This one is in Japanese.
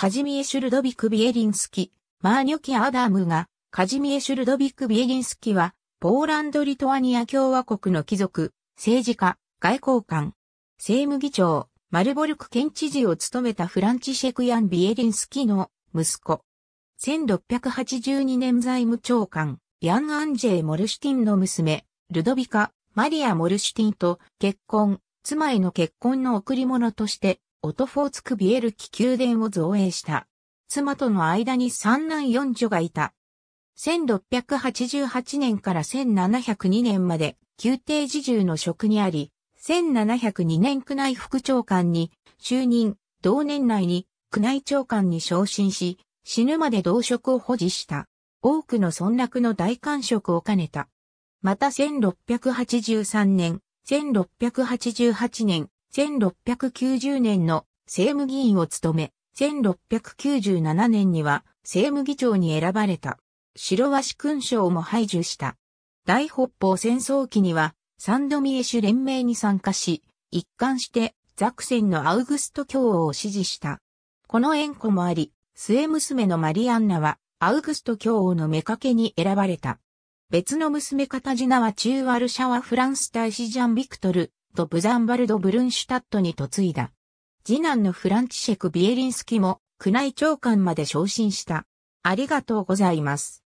カジミエ・シュルドビク・ビエリンスキ、マーニョキ・アダムが、カジミエ・シュルドビク・ビエリンスキは、ポーランド・リトアニア共和国の貴族、政治家、外交官、政務議長、マルボルク県知事を務めたフランチシェクヤン・ビエリンスキの息子。1682年財務長官、ヤン・アンジェイ・モルシュティンの娘、ルドビカ・マリア・モルシュティンと結婚、妻への結婚の贈り物として、オトフォーツクビエルキ宮殿を造営した。妻との間に三男四女がいた。1688年から1702年まで宮廷侍従の職にあり、1702年宮内副長官に就任、同年内に宮内長官に昇進し、死ぬまで同職を保持した。多くの村落の大官職を兼ねた。また1683年、1688年、1690年の政務議員を務め、1697年には政務議長に選ばれた。白鷲勲章も排除した。大北方戦争期には、サンドミエシュ連盟に参加し、一貫してザクセンのアウグスト教王を支持した。この縁故もあり、末娘のマリアンナは、アウグスト教王の目掛けに選ばれた。別の娘カタジナは中ワルシャワフランス大使ジャン・ビクトル、とブザンバルド・ブルンシュタットに嫁いだ。次男のフランチシェク・ビエリンスキも宮内長官まで昇進した。ありがとうございます。